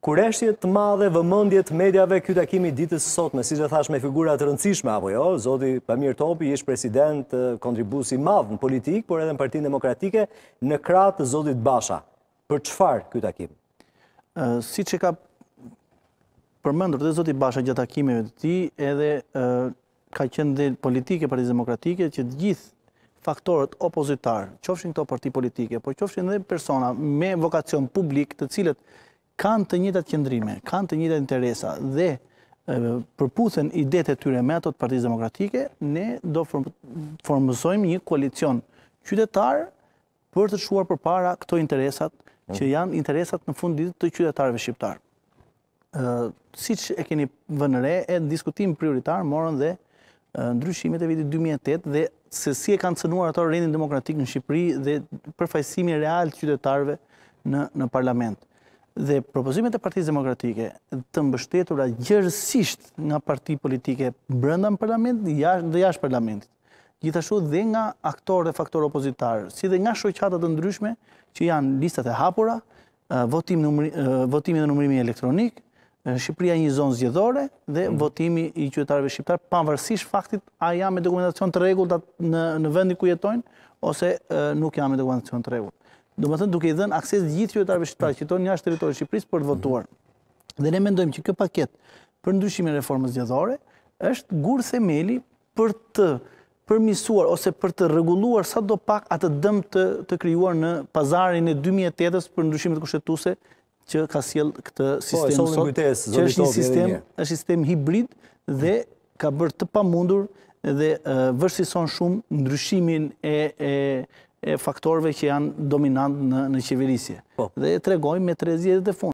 Kureshje të madhe vëmëndje të medjave kjo akimi ditës sotme, si që thash me figurat të rëndësishme, apo jo, Zoti Pamir Topi ishë president kontribusi madhë në politikë, por edhe në partinë demokratike, në kratë të Zotit Basha. Për qëfar kjo takim? Si që ka përmëndur të Zotit Basha gjatë takimeve të ti, edhe ka qenë dhe politike, partinë demokratike, që gjithë faktorët opozitarë, qofshin këto parti politike, po qofshin dhe persona me vokacion publik të cilët kanë të njëtë atë kjendrime, kanë të njëtë atë interesa dhe përputhen i e tyre me ato të partijës demokratike, ne do formësojmë një koalicion qytetarë për të shuar për para këto interesat që mhm. janë interesat në fundit të qytetarëve shqiptarë. Si që e keni vënëre, e diskutim prioritarë morën dhe ndryshimit e viti 2008 dhe se si e kanë cënuar ato rendin demokratik në Shqipëri dhe përfajsimi real të qytetarëve në parlamentë dhe propozimet e partijës demokratike të mbështetura gjërësisht nga parti politike brënda në parlament dhe jash parlamentit, gjithashtu dhe nga aktor dhe faktor opozitarë, si dhe nga shoqatat të ndryshme që janë listat e hapura, votimi dhe numrimi elektronik, Shqipëria një zonë zgjedhore dhe mm. votimi i qytetarëve shqiptarë, pavërsisht faktit a jam e dokumentacion të regullë në vendi ku jetojnë, ose nuk jam e dokumentacion të regullë do më thënë duke i dhenë akses gjithë qëtarëve shqiptarë që tonë një ashtë teritorë Shqipërisë për të votuar. Dhe ne mendojmë që kjo paket për ndryshime reformës gjithore është gurë themeli për të përmisuar ose për të reguluar sa do pak atë dëm të kryuar në pazarin e 2008-ës për ndryshimet kushtetuse që ka siel këtë po, sistem sot, që është një sistem, është sistem hibrid dhe ka bërë të pamundur dhe vërstison shumë ndryshimin e faktorve që janë dominant në qeverisje. Po. Dhe e tregojmë me të rezjetet e fund.